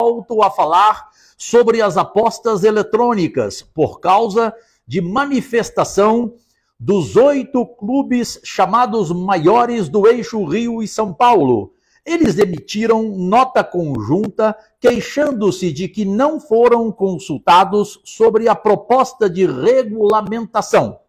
volto a falar sobre as apostas eletrônicas por causa de manifestação dos oito clubes chamados maiores do eixo Rio e São Paulo. Eles emitiram nota conjunta queixando-se de que não foram consultados sobre a proposta de regulamentação.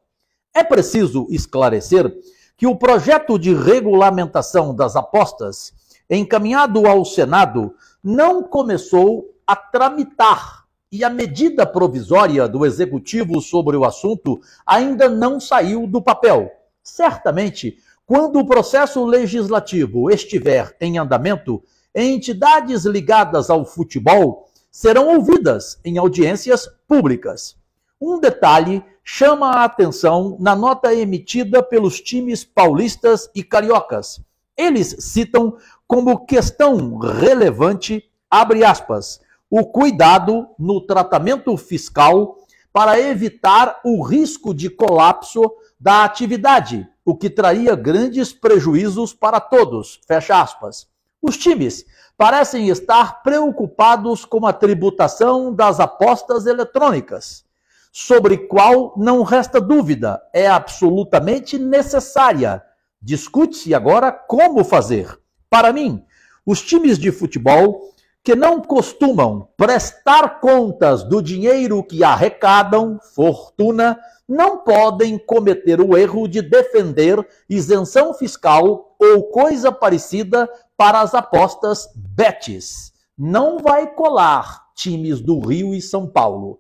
É preciso esclarecer que o projeto de regulamentação das apostas encaminhado ao Senado, não começou a tramitar e a medida provisória do executivo sobre o assunto ainda não saiu do papel. Certamente, quando o processo legislativo estiver em andamento, entidades ligadas ao futebol serão ouvidas em audiências públicas. Um detalhe chama a atenção na nota emitida pelos times paulistas e cariocas. Eles citam como questão relevante, abre aspas, o cuidado no tratamento fiscal para evitar o risco de colapso da atividade, o que traria grandes prejuízos para todos, fecha aspas. Os times parecem estar preocupados com a tributação das apostas eletrônicas, sobre qual não resta dúvida, é absolutamente necessária. Discute-se agora como fazer. Para mim, os times de futebol que não costumam prestar contas do dinheiro que arrecadam, fortuna, não podem cometer o erro de defender isenção fiscal ou coisa parecida para as apostas betes. Não vai colar times do Rio e São Paulo.